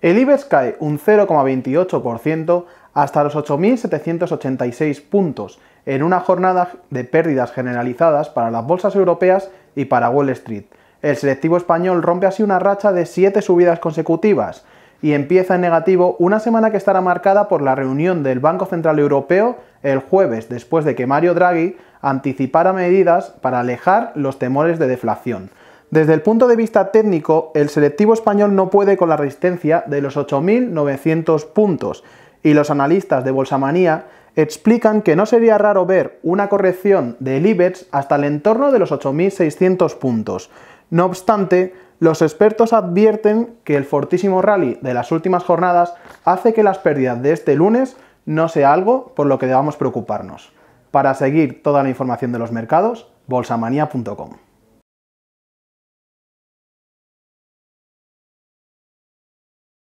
El IBEX cae un 0,28% hasta los 8.786 puntos, en una jornada de pérdidas generalizadas para las bolsas europeas y para Wall Street. El selectivo español rompe así una racha de 7 subidas consecutivas y empieza en negativo una semana que estará marcada por la reunión del Banco Central Europeo el jueves, después de que Mario Draghi anticipara medidas para alejar los temores de deflación. Desde el punto de vista técnico, el selectivo español no puede con la resistencia de los 8.900 puntos y los analistas de Bolsamanía explican que no sería raro ver una corrección del IBEX hasta el entorno de los 8.600 puntos. No obstante, los expertos advierten que el fortísimo rally de las últimas jornadas hace que las pérdidas de este lunes no sea algo por lo que debamos preocuparnos. Para seguir toda la información de los mercados, bolsamanía.com.